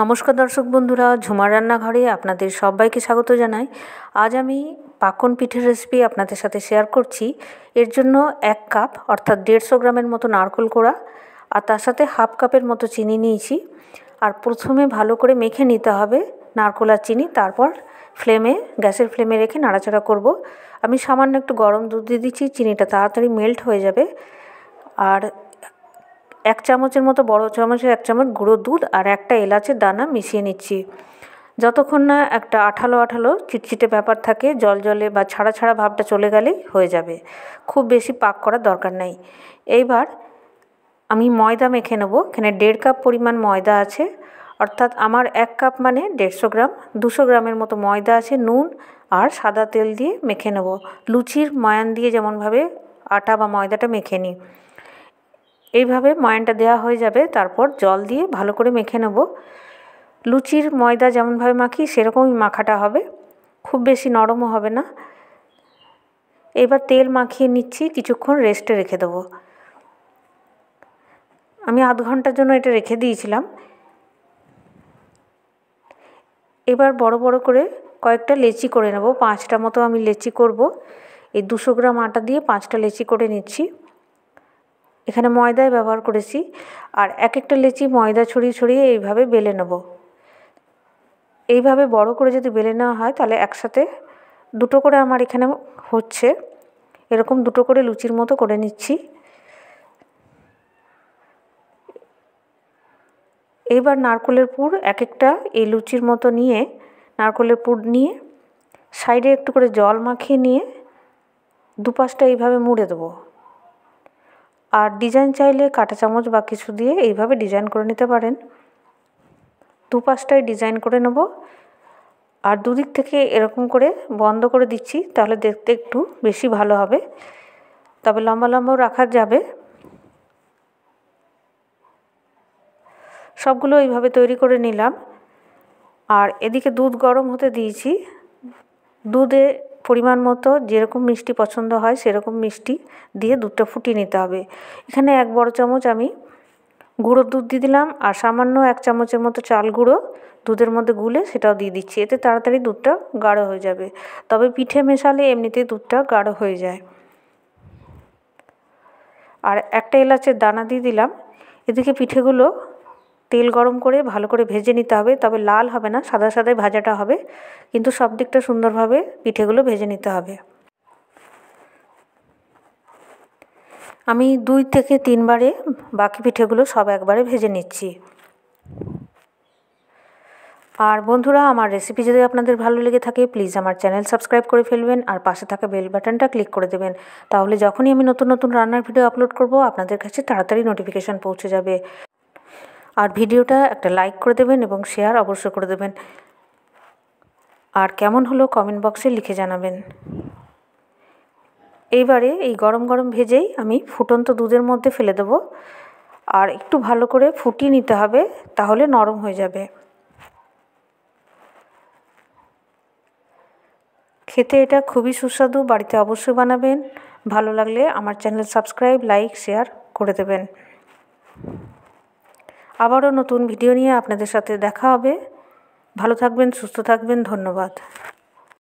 নমস্কার দর্শক বন্ধুরা ঝুমার রান্নাঘরে আপনাদের সবাইকে স্বাগত জানাই আজ আমি পাকন পিঠের রেসিপি আপনাদের সাথে শেয়ার করছি এর জন্য এক কাপ অর্থাৎ দেড়শো গ্রামের মতো নারকোল কোড়া আর তার সাথে হাফ কাপের মতো চিনি নিয়েছি আর প্রথমে ভালো করে মেখে নিতে হবে নারকোল আর চিনি তারপর ফ্লেমে গ্যাসের ফ্লেমে রেখে নাড়াচাড়া করব আমি সামান্য একটু গরম দুধ দিয়ে দিচ্ছি চিনিটা তাড়াতাড়ি মেল্ট হয়ে যাবে আর এক চামচের মতো বড় চামচের এক চামচ গুঁড়ো দুধ আর একটা এলাচের দানা মিশিয়ে নিচ্ছি যতক্ষণ না একটা আঠালো আঠালো চিটচিটে ব্যাপার থাকে জল জলে বা ছাড়া ছাড়া ভাবটা চলে গেলেই হয়ে যাবে খুব বেশি পাক করার দরকার নাই এইবার আমি ময়দা মেখে নেব এখানে দেড় কাপ পরিমাণ ময়দা আছে অর্থাৎ আমার এক কাপ মানে দেড়শো গ্রাম দুশো গ্রামের মতো ময়দা আছে নুন আর সাদা তেল দিয়ে মেখে নেব লুচির ময়ান দিয়ে যেমনভাবে আটা বা ময়দাটা মেখে নিই এইভাবে ময়ানটা দেওয়া হয়ে যাবে তারপর জল দিয়ে ভালো করে মেখে নেব লুচির ময়দা যেমনভাবে মাখি সেরকমই মাখাটা হবে খুব বেশি নরমও হবে না এবার তেল মাখিয়ে নিচ্ছি কিছুক্ষণ রেস্টে রেখে দেবো আমি আধ ঘন্টার জন্য এটা রেখে দিয়েছিলাম এবার বড় বড় করে কয়েকটা লেচি করে নেব পাঁচটা মতো আমি লেচি করব এই দুশো গ্রাম আটা দিয়ে পাঁচটা লেচি করে নিচ্ছি এখানে ময়দাই ব্যবহার করেছি আর এক একটা লেচি ময়দা ছড়িয়ে ছড়িয়ে এইভাবে বেলে নেব এইভাবে বড় করে যদি বেলে নেওয়া হয় তাহলে একসাথে দুটো করে আমার এখানে হচ্ছে এরকম দুটো করে লুচির মতো করে নিচ্ছি এইবার নারকলের পুর এক একটা এই লুচির মতো নিয়ে নারকলের পুর নিয়ে সাইডে একটু করে জল মাখিয়ে নিয়ে দুপাশটা এইভাবে মুড়ে দেবো আর ডিজাইন চাইলে কাঁটা চামচ বা কিছু দিয়ে এইভাবে ডিজাইন করে নিতে পারেন দুপাশটায় ডিজাইন করে নেব আর দুদিক থেকে এরকম করে বন্ধ করে দিচ্ছি তাহলে দেখতে একটু বেশি ভালো হবে তবে লম্বা লম্বাও রাখা যাবে সবগুলো এইভাবে তৈরি করে নিলাম আর এদিকে দুধ গরম হতে দিয়েছি দুধে পরিমাণ মতো যেরকম মিষ্টি পছন্দ হয় সেরকম মিষ্টি দিয়ে দুধটা ফুটিয়ে নিতে হবে এখানে এক বড় চামচ আমি গুঁড়ো দুধ দিয়ে দিলাম আর সামান্য এক চামচের মতো চাল গুঁড়ো দুধের মধ্যে গুলে সেটাও দিয়ে দিচ্ছি এতে তাড়াতাড়ি দুধটা গাঢ় হয়ে যাবে তবে পিঠে মেশালে এমনিতেই দুধটা গাঢ় হয়ে যায় আর একটা এলাচের দানা দিয়ে দিলাম এদিকে পিঠেগুলো তেল গরম করে ভালো করে ভেজে নিতে হবে তবে লাল হবে না সাদা সাদাই ভাজাটা হবে কিন্তু সব দিকটা সুন্দরভাবে পিঠেগুলো ভেজে নিতে হবে আমি দুই থেকে তিনবারে বাকি পিঠেগুলো সব একবারে ভেজে নিচ্ছি আর বন্ধুরা আমার রেসিপি যদি আপনাদের ভালো লেগে থাকে প্লিজ আমার চ্যানেল সাবস্ক্রাইব করে ফেলবেন আর পাশে থাকা বেল বাটনটা ক্লিক করে দেবেন তাহলে যখনই আমি নতুন নতুন রান্নার ভিডিও আপলোড করব আপনাদের কাছে তাড়াতাড়ি নোটিফিকেশান পৌঁছে যাবে আর ভিডিওটা একটা লাইক করে দেবেন এবং শেয়ার অবশ্য করে দেবেন আর কেমন হলো কমেন্ট বক্সে লিখে জানাবেন এইবারে এই গরম গরম ভেজেই আমি ফুটন্ত দুধের মধ্যে ফেলে দেবো আর একটু ভালো করে ফুটিয়ে নিতে হবে তাহলে নরম হয়ে যাবে খেতে এটা খুবই সুস্বাদু বাড়িতে অবশ্যই বানাবেন ভালো লাগলে আমার চ্যানেল সাবস্ক্রাইব লাইক শেয়ার করে দেবেন আবারও নতুন ভিডিও নিয়ে আপনাদের সাথে দেখা হবে ভালো থাকবেন সুস্থ থাকবেন ধন্যবাদ